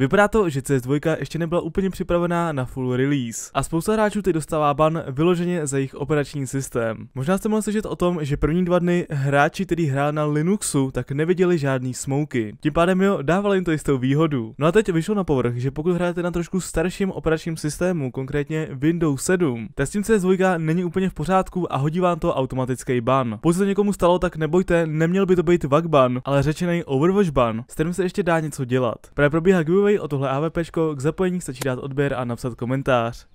Vypadá to, že CS2 ještě nebyla úplně připravená na full release a spousta hráčů teď dostává ban vyloženě za jejich operační systém. Možná jste mohli slyšet o tom, že první dva dny hráči, kteří hráli na Linuxu, tak neviděli žádný smoky. Tím pádem jo, dávali jim to jistou výhodu. No a teď vyšlo na povrch, že pokud hrajete na trošku starším operačním systému, konkrétně Windows 7, tak s tím CS2 není úplně v pořádku a hodí vám to automatický ban. Pokud se někomu stalo, tak nebojte, neměl by to být vagban, ban, ale řečený Overwatch ban, s kterým se ještě dá něco dělat. Právě probíhá giveaway zajímají o tohle AVPčko, k zapojení stačí dát odběr a napsat komentář.